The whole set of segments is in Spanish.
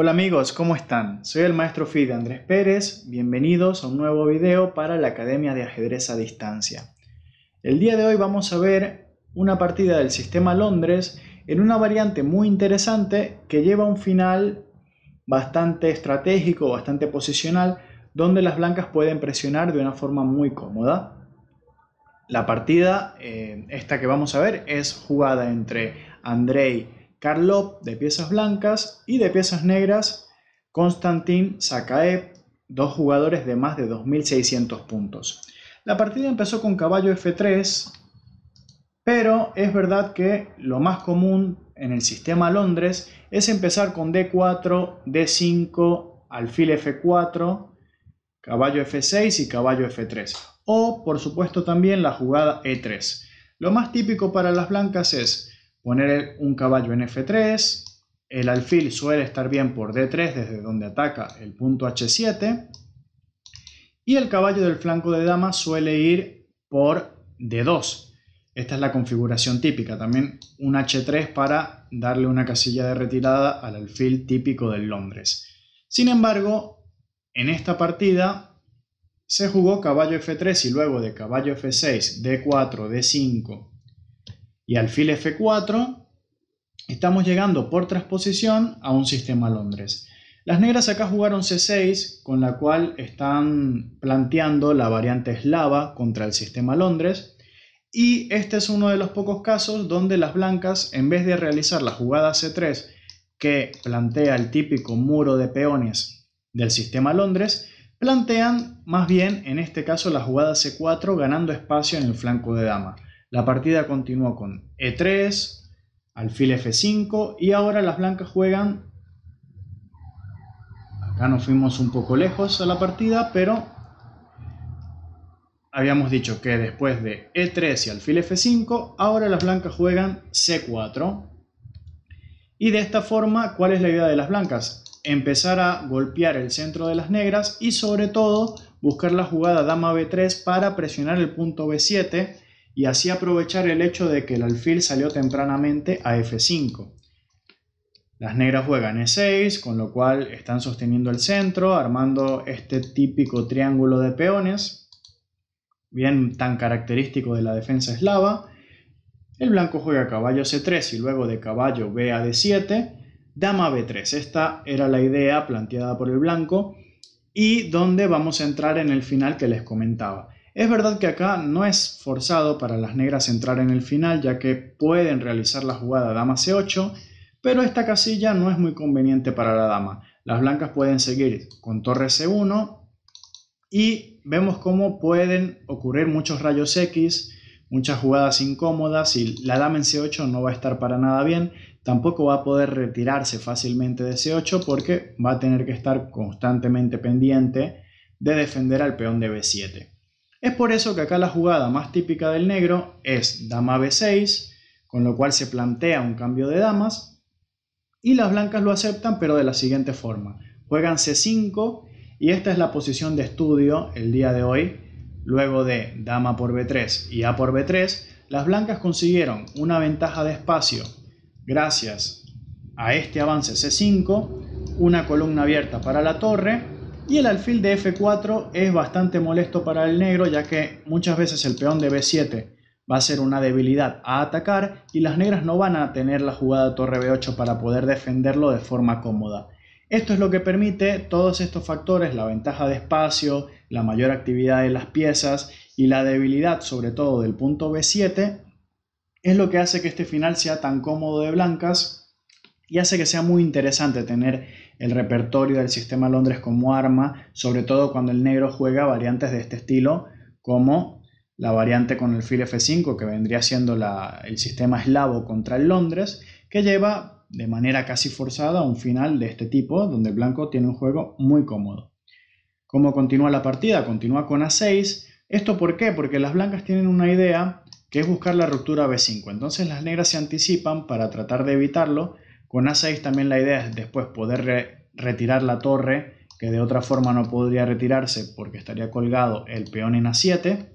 Hola amigos, ¿cómo están? Soy el maestro FIDE Andrés Pérez, bienvenidos a un nuevo video para la Academia de Ajedrez a Distancia. El día de hoy vamos a ver una partida del sistema Londres en una variante muy interesante que lleva un final bastante estratégico, bastante posicional, donde las blancas pueden presionar de una forma muy cómoda. La partida, eh, esta que vamos a ver, es jugada entre Andrei Karlov de piezas blancas y de piezas negras Konstantin Sakaev, dos jugadores de más de 2.600 puntos. La partida empezó con caballo F3, pero es verdad que lo más común en el sistema Londres es empezar con D4, D5, alfil F4, caballo F6 y caballo F3. O por supuesto también la jugada E3. Lo más típico para las blancas es Poner un caballo en F3, el alfil suele estar bien por D3 desde donde ataca el punto H7 y el caballo del flanco de dama suele ir por D2. Esta es la configuración típica, también un H3 para darle una casilla de retirada al alfil típico del Londres. Sin embargo, en esta partida se jugó caballo F3 y luego de caballo F6, D4, D5, y alfil F4, estamos llegando por transposición a un sistema Londres. Las negras acá jugaron C6, con la cual están planteando la variante eslava contra el sistema Londres. Y este es uno de los pocos casos donde las blancas, en vez de realizar la jugada C3, que plantea el típico muro de peones del sistema Londres, plantean más bien, en este caso, la jugada C4 ganando espacio en el flanco de dama. La partida continuó con E3, alfil F5 y ahora las blancas juegan... Acá nos fuimos un poco lejos a la partida, pero habíamos dicho que después de E3 y alfil F5, ahora las blancas juegan C4. Y de esta forma, ¿cuál es la idea de las blancas? Empezar a golpear el centro de las negras y sobre todo buscar la jugada dama B3 para presionar el punto B7 y así aprovechar el hecho de que el alfil salió tempranamente a f5. Las negras juegan e6, con lo cual están sosteniendo el centro, armando este típico triángulo de peones, bien tan característico de la defensa eslava. El blanco juega caballo c3 y luego de caballo b a d7, dama b3. Esta era la idea planteada por el blanco y donde vamos a entrar en el final que les comentaba. Es verdad que acá no es forzado para las negras entrar en el final ya que pueden realizar la jugada dama c8, pero esta casilla no es muy conveniente para la dama. Las blancas pueden seguir con torre c1 y vemos cómo pueden ocurrir muchos rayos X, muchas jugadas incómodas y la dama en c8 no va a estar para nada bien, tampoco va a poder retirarse fácilmente de c8 porque va a tener que estar constantemente pendiente de defender al peón de b7. Es por eso que acá la jugada más típica del negro es dama b6, con lo cual se plantea un cambio de damas, y las blancas lo aceptan pero de la siguiente forma. Juegan c5 y esta es la posición de estudio el día de hoy. Luego de dama por b3 y a por b3, las blancas consiguieron una ventaja de espacio gracias a este avance c5, una columna abierta para la torre, y el alfil de F4 es bastante molesto para el negro ya que muchas veces el peón de B7 va a ser una debilidad a atacar y las negras no van a tener la jugada torre B8 para poder defenderlo de forma cómoda. Esto es lo que permite todos estos factores, la ventaja de espacio, la mayor actividad de las piezas y la debilidad sobre todo del punto B7, es lo que hace que este final sea tan cómodo de blancas y hace que sea muy interesante tener el repertorio del sistema Londres como arma, sobre todo cuando el negro juega variantes de este estilo, como la variante con el fil F5, que vendría siendo el sistema eslavo contra el Londres, que lleva de manera casi forzada a un final de este tipo, donde el blanco tiene un juego muy cómodo. ¿Cómo continúa la partida? Continúa con A6. ¿Esto por qué? Porque las blancas tienen una idea que es buscar la ruptura B5. Entonces las negras se anticipan para tratar de evitarlo con A6 también la idea es después poder retirar la torre, que de otra forma no podría retirarse porque estaría colgado el peón en A7.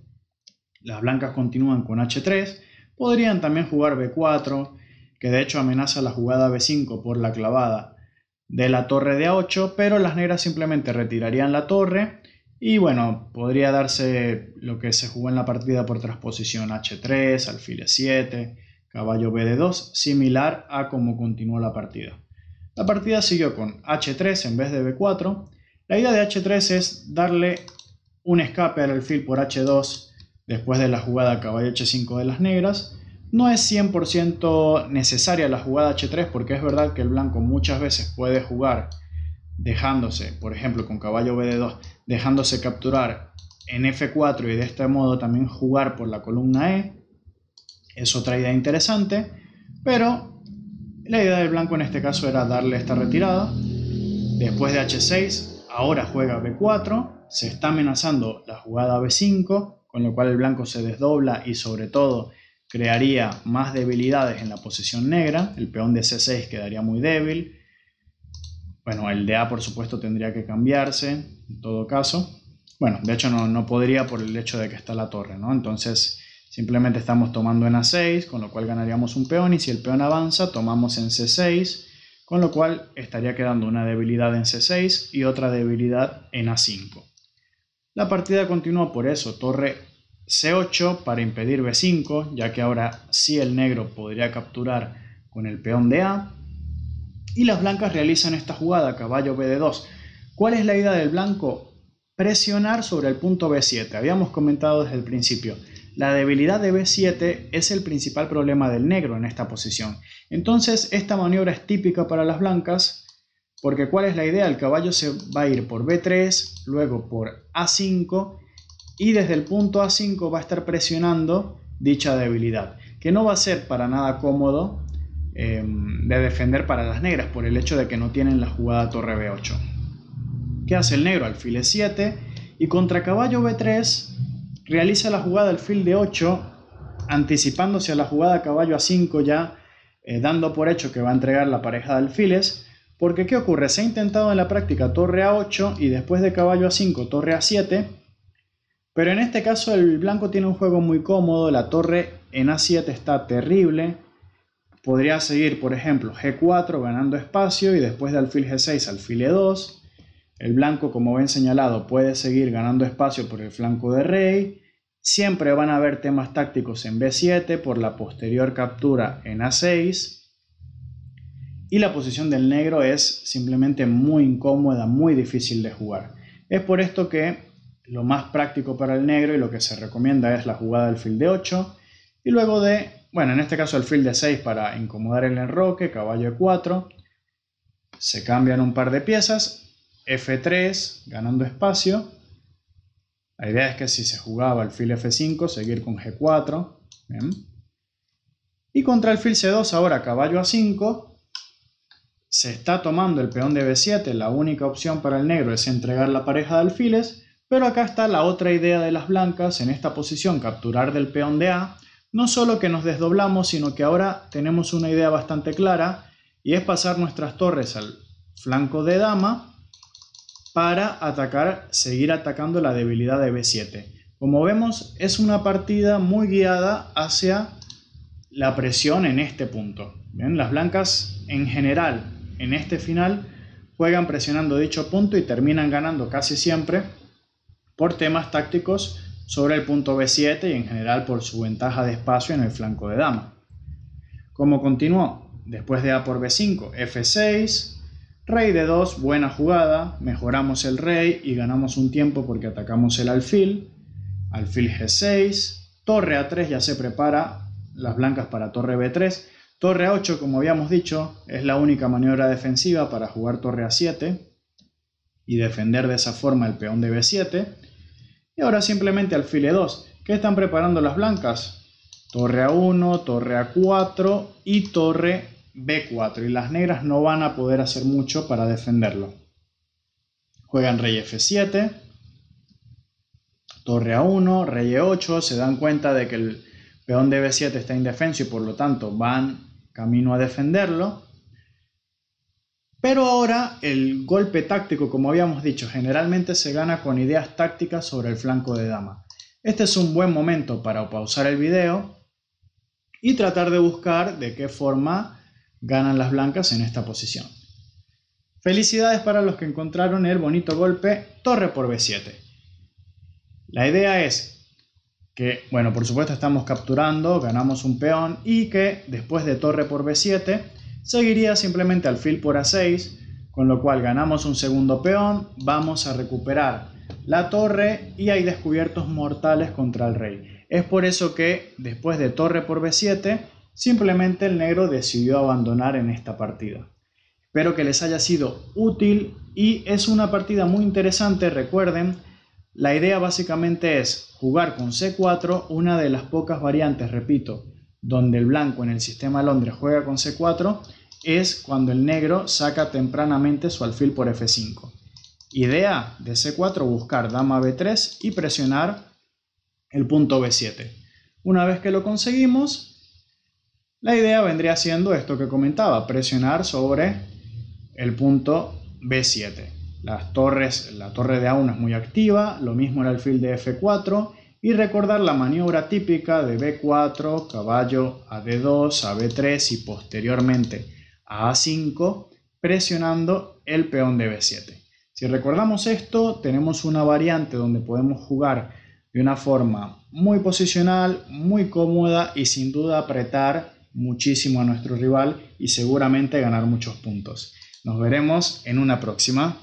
Las blancas continúan con H3. Podrían también jugar B4, que de hecho amenaza la jugada B5 por la clavada de la torre de A8, pero las negras simplemente retirarían la torre y bueno, podría darse lo que se jugó en la partida por transposición H3, alfil 7 e caballo b de 2, similar a cómo continuó la partida. La partida siguió con h3 en vez de b4. La idea de h3 es darle un escape al alfil por h2 después de la jugada caballo h5 de las negras. No es 100% necesaria la jugada h3 porque es verdad que el blanco muchas veces puede jugar dejándose, por ejemplo con caballo b de 2, dejándose capturar en f4 y de este modo también jugar por la columna e. Es otra idea interesante, pero la idea del blanco en este caso era darle esta retirada. Después de H6, ahora juega B4, se está amenazando la jugada B5, con lo cual el blanco se desdobla y sobre todo crearía más debilidades en la posición negra, el peón de C6 quedaría muy débil, bueno, el de A por supuesto tendría que cambiarse, en todo caso, bueno, de hecho no, no podría por el hecho de que está la torre, ¿no? Entonces Simplemente estamos tomando en A6, con lo cual ganaríamos un peón y si el peón avanza tomamos en C6, con lo cual estaría quedando una debilidad en C6 y otra debilidad en A5. La partida continúa por eso, torre C8 para impedir B5, ya que ahora sí el negro podría capturar con el peón de A. Y las blancas realizan esta jugada, caballo BD2. ¿Cuál es la idea del blanco? Presionar sobre el punto B7. Habíamos comentado desde el principio. La debilidad de B7 es el principal problema del negro en esta posición. Entonces esta maniobra es típica para las blancas porque ¿cuál es la idea? El caballo se va a ir por B3, luego por A5 y desde el punto A5 va a estar presionando dicha debilidad, que no va a ser para nada cómodo em, de defender para las negras por el hecho de que no tienen la jugada torre B8. ¿Qué hace el negro? Alfil E7 y contra caballo B3 realiza la jugada alfil de 8, anticipándose a la jugada caballo a 5 ya, eh, dando por hecho que va a entregar la pareja de alfiles, porque ¿qué ocurre? Se ha intentado en la práctica torre a 8 y después de caballo a 5 torre a 7, pero en este caso el blanco tiene un juego muy cómodo, la torre en a7 está terrible, podría seguir por ejemplo g4 ganando espacio y después de alfil g6 alfil e2, el blanco como ven señalado puede seguir ganando espacio por el flanco de rey, Siempre van a haber temas tácticos en B7 por la posterior captura en A6. Y la posición del negro es simplemente muy incómoda, muy difícil de jugar. Es por esto que lo más práctico para el negro y lo que se recomienda es la jugada del fil de 8 y luego de, bueno, en este caso el fil de 6 para incomodar el enroque, caballo de 4. Se cambian un par de piezas, F3 ganando espacio la idea es que si se jugaba el fil F5, seguir con G4. Y contra el fil C2, ahora caballo A5. Se está tomando el peón de B7. La única opción para el negro es entregar la pareja de alfiles. Pero acá está la otra idea de las blancas. En esta posición, capturar del peón de A. No solo que nos desdoblamos, sino que ahora tenemos una idea bastante clara. Y es pasar nuestras torres al flanco de dama para atacar, seguir atacando la debilidad de B7. Como vemos, es una partida muy guiada hacia la presión en este punto. Las blancas en general en este final juegan presionando dicho punto y terminan ganando casi siempre por temas tácticos sobre el punto B7 y en general por su ventaja de espacio en el flanco de dama. Como continuó, después de A por B5, F6, Rey de 2, buena jugada, mejoramos el rey y ganamos un tiempo porque atacamos el alfil. Alfil G6, torre A3 ya se prepara, las blancas para torre B3. Torre A8, como habíamos dicho, es la única maniobra defensiva para jugar torre A7 y defender de esa forma el peón de B7. Y ahora simplemente alfil E2. ¿Qué están preparando las blancas? Torre A1, torre A4 y torre B4 y las negras no van a poder hacer mucho para defenderlo. Juegan rey F7, torre A1, rey E8, se dan cuenta de que el peón de B7 está indefenso y por lo tanto van camino a defenderlo. Pero ahora el golpe táctico, como habíamos dicho, generalmente se gana con ideas tácticas sobre el flanco de dama. Este es un buen momento para pausar el video y tratar de buscar de qué forma Ganan las blancas en esta posición. Felicidades para los que encontraron el bonito golpe torre por b7. La idea es que, bueno, por supuesto estamos capturando, ganamos un peón y que después de torre por b7 seguiría simplemente alfil por a6, con lo cual ganamos un segundo peón, vamos a recuperar la torre y hay descubiertos mortales contra el rey. Es por eso que después de torre por b7 Simplemente el negro decidió abandonar en esta partida. Espero que les haya sido útil y es una partida muy interesante, recuerden. La idea básicamente es jugar con C4, una de las pocas variantes, repito, donde el blanco en el sistema Londres juega con C4, es cuando el negro saca tempranamente su alfil por F5. Idea de C4 buscar dama B3 y presionar el punto B7. Una vez que lo conseguimos, la idea vendría siendo esto que comentaba, presionar sobre el punto B7. Las torres, la torre de A1 es muy activa, lo mismo el alfil de F4 y recordar la maniobra típica de B4, caballo a D2, a B3 y posteriormente a A5 presionando el peón de B7. Si recordamos esto, tenemos una variante donde podemos jugar de una forma muy posicional, muy cómoda y sin duda apretar muchísimo a nuestro rival y seguramente ganar muchos puntos. Nos veremos en una próxima.